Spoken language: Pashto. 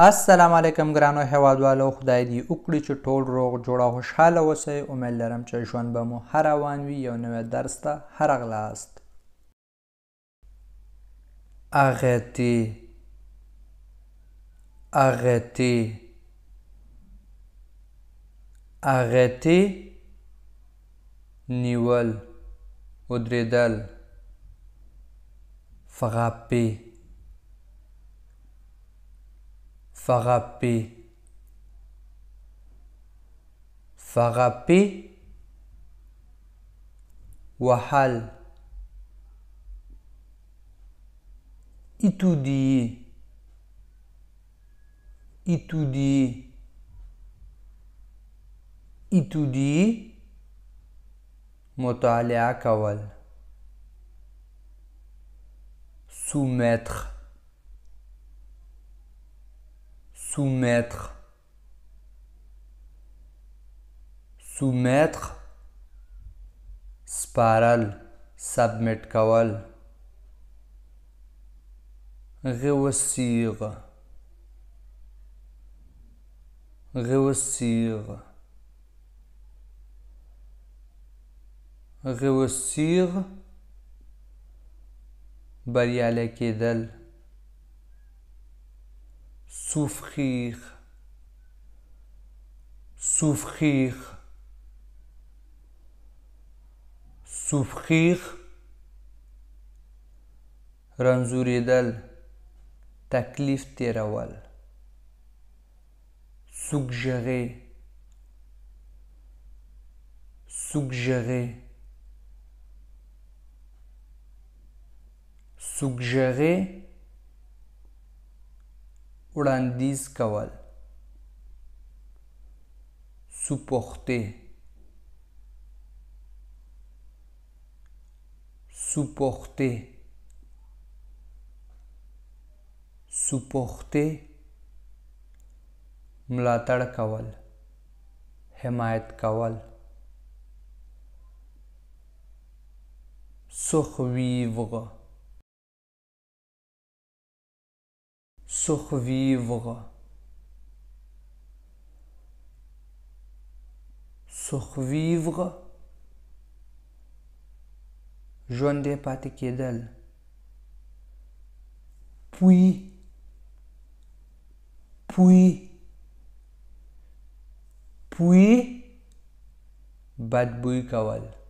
السلام علیکم ګرانو هیوادوالو خدای دې وکړي چې ټول روغ جوړ او خوشحاله اوسئ امید لرم چې ژوند به مو هر روان وي یو نوی درس ته هرغلاست arrêtez arrêtez arrêtez نیول ودریدل frapper Farapé. Farapé. Wahal. Itudi. Itudi. Itudi. Motalea kawal. Soumettre. soumettre, soumettre, spiral, submit kawal, réussir, réussir, réussir, بريالك كدل s'offrir, s'offrir, s'offrir, رنځورېدل تکلیف تیرول suggérer, suggérer, suggérer وړاندیز کول سپوخته سپوخته سپوخته ملاتړ کول حمایت کول سخویوغه survivre. Survivre. de Patikedal. Puis, puis, puis, Badbui Kawal.